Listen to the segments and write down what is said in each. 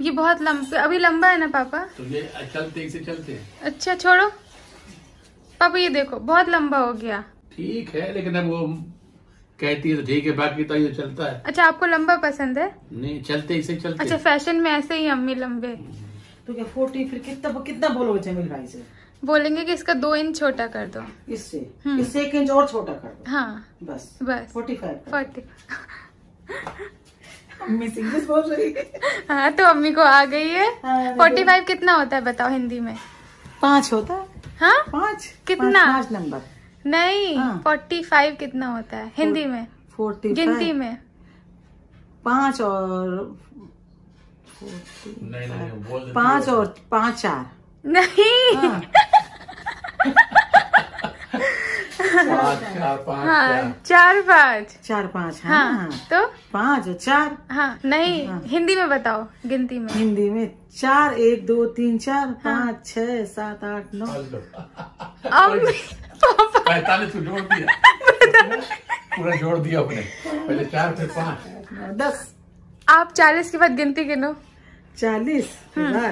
ये बहुत लंबे अभी लंबा है ना पापा तो ये चलते से चलते अच्छा छोड़ो पापा ये देखो बहुत लंबा हो गया ठीक है लेकिन अब वो कहती है तो ठीक है बाकी तो ये चलता है अच्छा आपको लंबा पसंद है नहीं चलते इसे चलते अच्छा फैशन में ऐसे ही अम्मी लंबे तो क्या फोर्टी फिर कितना कितना बोलोगे बोलेंगे कि इसका दो इंच छोटा कर दो इससे हम्म। इससे एक इंच और छोटा कर दो हाँ बस बस फोर्टी फाइव फोर्टी बोल रही है हाँ तो अम्मी को आ गई है फोर्टी हाँ, फाइव कितना होता है बताओ हिंदी में पाँच होता है हाँ पाँच कितना पाँच नंबर नहीं फोर्टी हाँ। फाइव कितना होता है हिंदी में फोर्टी गिनती में पाँच और पाँच और पाँच चार नहीं हाँ। हाँ, चार पाँच चार पाँच हाँ, हाँ, हाँ। तो पाँच चार हाँ नहीं हिंदी में बताओ गिनती में हिंदी में चार एक दो तीन चार पाँच छः सात आठ नौ पैतालीस को जोड़ दिया पूरा जोड़ दिया अपने पहले चार फिर पाँच दस आप चालीस के बाद गिनती गिनो चालीस हम्म।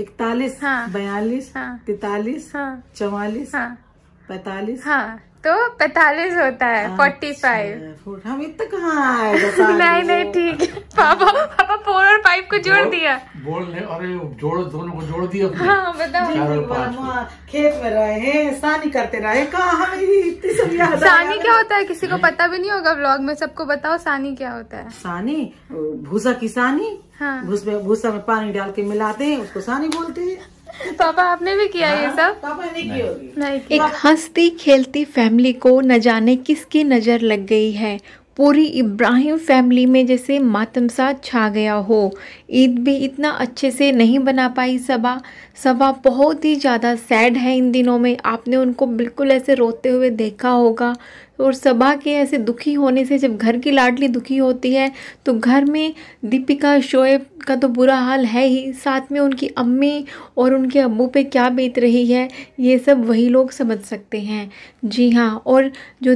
इकतालीस बयालीस तैतालीस चौवालीस पैतालीस हाँ तो पैतालीस होता है फोर्टी फाइव हम इतना कहाँ नहीं नहीं ठीक है पापा पापा फोर और फाइव को जोड़ दिया बोल ने अरे जोड़ दोनों को जोड़ दिया हाँ बताओ खेत में रहे सानी करते रहे कहा सानी क्या होता है किसी को पता भी नहीं होगा ब्लॉग में सबको बताओ सानी क्या होता है सानी भूसा की सानी हाँ। भूसा में पानी डाल के मिलाते हैं उसको सानी बोलते हैं पापा आपने भी किया ये हाँ। सब पापा ने नहीं, नहीं किया। एक हंसती खेलती फैमिली को न जाने किसकी नज़र लग गई है पूरी इब्राहिम फैमिली में जैसे मातमसा छा गया हो ईद भी इतना अच्छे से नहीं बना पाई सबा सबा बहुत ही ज़्यादा सैड है इन दिनों में आपने उनको बिल्कुल ऐसे रोते हुए देखा होगा और सबा के ऐसे दुखी होने से जब घर की लाडली दुखी होती है तो घर में दीपिका शोएब का तो बुरा हाल है ही साथ में उनकी अम्मी और उनके अबू पे क्या बीत रही है ये सब वही लोग समझ सकते हैं जी हाँ और जो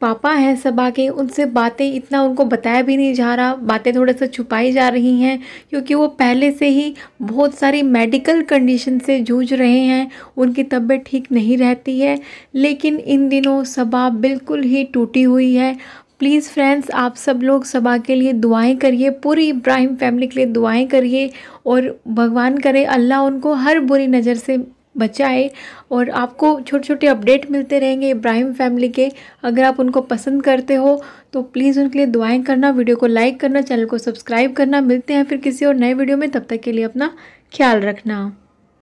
पापा हैं सभा के उनसे बातें इतना उनको बताया भी नहीं जा रहा बातें थोड़े से छुपाई जा रही हैं क्योंकि वो पहले से ही बहुत सारी मेडिकल कंडीशन से जूझ रहे हैं उनकी तबीयत ठीक नहीं रहती है लेकिन इन दिनों सबा बिल्कुल ही टूटी हुई है प्लीज़ फ्रेंड्स आप सब लोग सबा के लिए दुआएं करिए पूरी इब्राहिम फैमिली के लिए दुआएं करिए और भगवान करे अल्लाह उनको हर बुरी नज़र से बचाए और आपको छोटे छोटे अपडेट मिलते रहेंगे इब्राहिम फैमिली के अगर आप उनको पसंद करते हो तो प्लीज़ उनके लिए दुआएं करना वीडियो को लाइक करना चैनल को सब्सक्राइब करना मिलते हैं फिर किसी और नए वीडियो में तब तक के लिए अपना ख्याल रखना